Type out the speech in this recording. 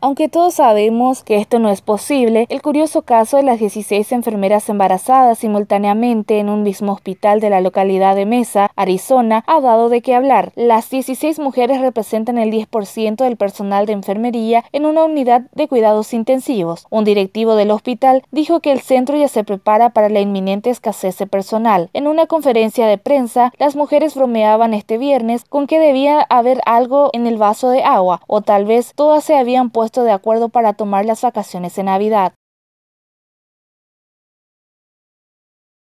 Aunque todos sabemos que esto no es posible, el curioso caso de las 16 enfermeras embarazadas simultáneamente en un mismo hospital de la localidad de Mesa, Arizona, ha dado de qué hablar. Las 16 mujeres representan el 10% del personal de enfermería en una unidad de cuidados intensivos. Un directivo del hospital dijo que el centro ya se prepara para la inminente escasez de personal. En una conferencia de prensa, las mujeres bromeaban este viernes con que debía haber algo en el vaso de agua, o tal vez todas se habían puesto de acuerdo para tomar las vacaciones de Navidad.